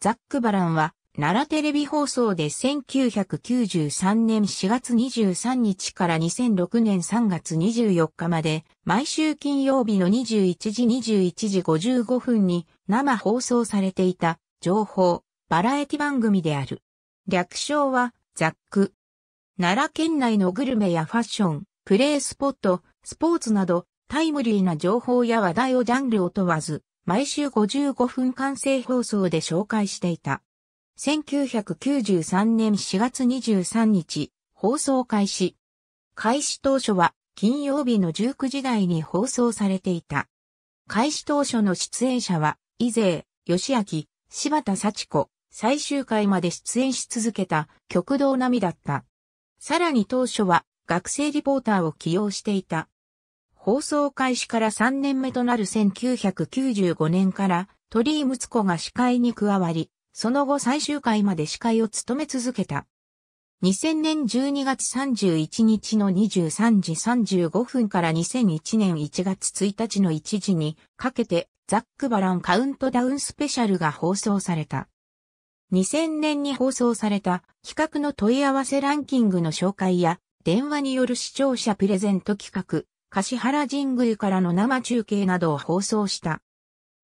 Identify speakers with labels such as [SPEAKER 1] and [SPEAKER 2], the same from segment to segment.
[SPEAKER 1] ザック・バランは、奈良テレビ放送で1993年4月23日から2006年3月24日まで、毎週金曜日の21時21時55分に生放送されていた情報、バラエティ番組である。略称は、ザック。奈良県内のグルメやファッション、プレイスポット、スポーツなど、タイムリーな情報や話題をジャンルを問わず、毎週55分完成放送で紹介していた。1993年4月23日、放送開始。開始当初は金曜日の19時台に放送されていた。開始当初の出演者は、伊勢、吉明、柴田幸子、最終回まで出演し続けた極道並みだった。さらに当初は学生リポーターを起用していた。放送開始から3年目となる1995年から、鳥居睦子が司会に加わり、その後最終回まで司会を務め続けた。2000年12月31日の23時35分から2001年1月1日の1時にかけてザックバランカウントダウンスペシャルが放送された。2000年に放送された企画の問い合わせランキングの紹介や電話による視聴者プレゼント企画、柏原神宮からの生中継などを放送した。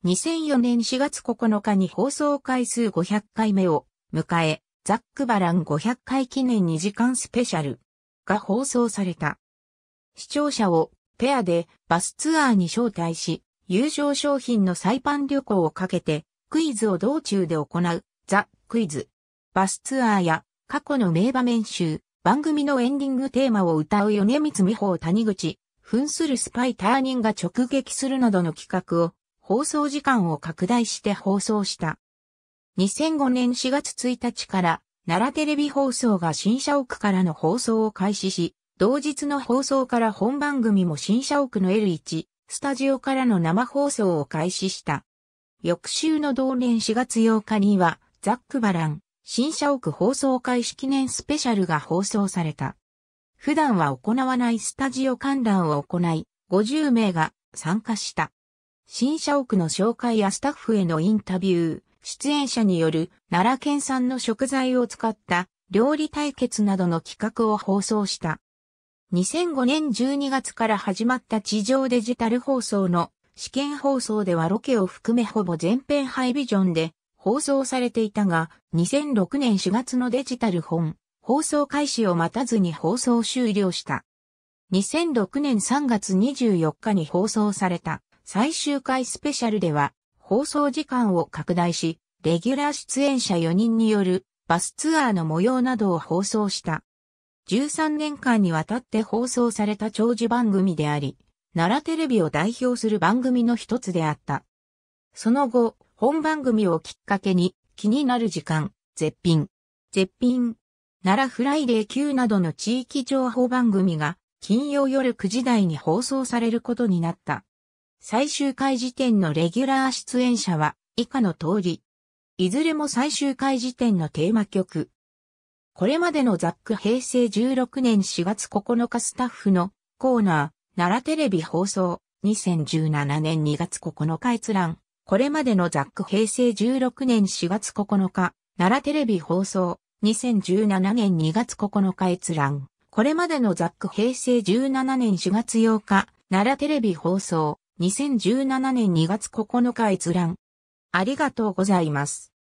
[SPEAKER 1] 2004年4月9日に放送回数500回目を迎え、ザックバラン500回記念2時間スペシャルが放送された。視聴者をペアでバスツアーに招待し、優勝商品のサイパン旅行をかけてクイズを道中で行うザ・クイズ。バスツアーや過去の名場面集、番組のエンディングテーマを歌う米光美穂谷口噴するスパイター人が直撃するなどの企画を放送時間を拡大して放送した。2005年4月1日から奈良テレビ放送が新社屋からの放送を開始し、同日の放送から本番組も新社屋の L1、スタジオからの生放送を開始した。翌週の同年4月8日には、ザックバラン、新社屋放送開始記念スペシャルが放送された。普段は行わないスタジオ観覧を行い、50名が参加した。新社屋の紹介やスタッフへのインタビュー、出演者による奈良県産の食材を使った料理対決などの企画を放送した。2005年12月から始まった地上デジタル放送の試験放送ではロケを含めほぼ全編ハイビジョンで放送されていたが、2006年4月のデジタル本放送開始を待たずに放送終了した。2006年3月24日に放送された最終回スペシャルでは放送時間を拡大し、レギュラー出演者4人によるバスツアーの模様などを放送した。13年間にわたって放送された長寿番組であり、奈良テレビを代表する番組の一つであった。その後、本番組をきっかけに気になる時間、絶品、絶品奈良フライデー Q などの地域情報番組が金曜夜9時台に放送されることになった。最終回時点のレギュラー出演者は以下の通り。いずれも最終回時点のテーマ曲。これまでのザック平成16年4月9日スタッフのコーナー、奈良テレビ放送、2017年2月9日閲覧。これまでのザック平成16年4月9日、奈良テレビ放送、2017年2月9日閲覧。これまでのザック平成17年4月8日、奈良テレビ放送、2017年2月9日閲覧。ありがとうございます。